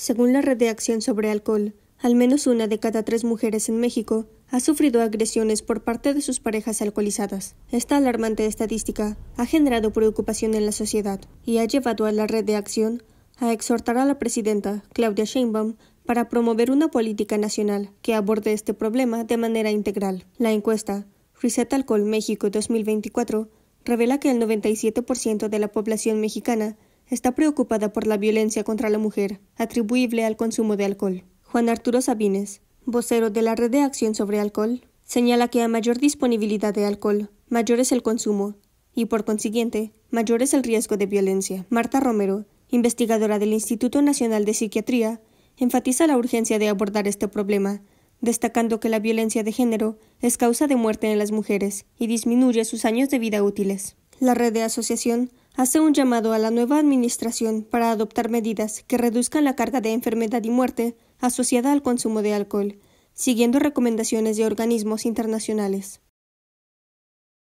Según la Red de Acción sobre Alcohol, al menos una de cada tres mujeres en México ha sufrido agresiones por parte de sus parejas alcoholizadas. Esta alarmante estadística ha generado preocupación en la sociedad y ha llevado a la Red de Acción a exhortar a la presidenta, Claudia Sheinbaum, para promover una política nacional que aborde este problema de manera integral. La encuesta Reset Alcohol México 2024 revela que el 97% de la población mexicana está preocupada por la violencia contra la mujer atribuible al consumo de alcohol. Juan Arturo Sabines, vocero de la Red de Acción sobre Alcohol, señala que a mayor disponibilidad de alcohol, mayor es el consumo y, por consiguiente, mayor es el riesgo de violencia. Marta Romero, investigadora del Instituto Nacional de Psiquiatría, enfatiza la urgencia de abordar este problema, destacando que la violencia de género es causa de muerte en las mujeres y disminuye sus años de vida útiles. La red de asociación hace un llamado a la nueva administración para adoptar medidas que reduzcan la carga de enfermedad y muerte asociada al consumo de alcohol, siguiendo recomendaciones de organismos internacionales.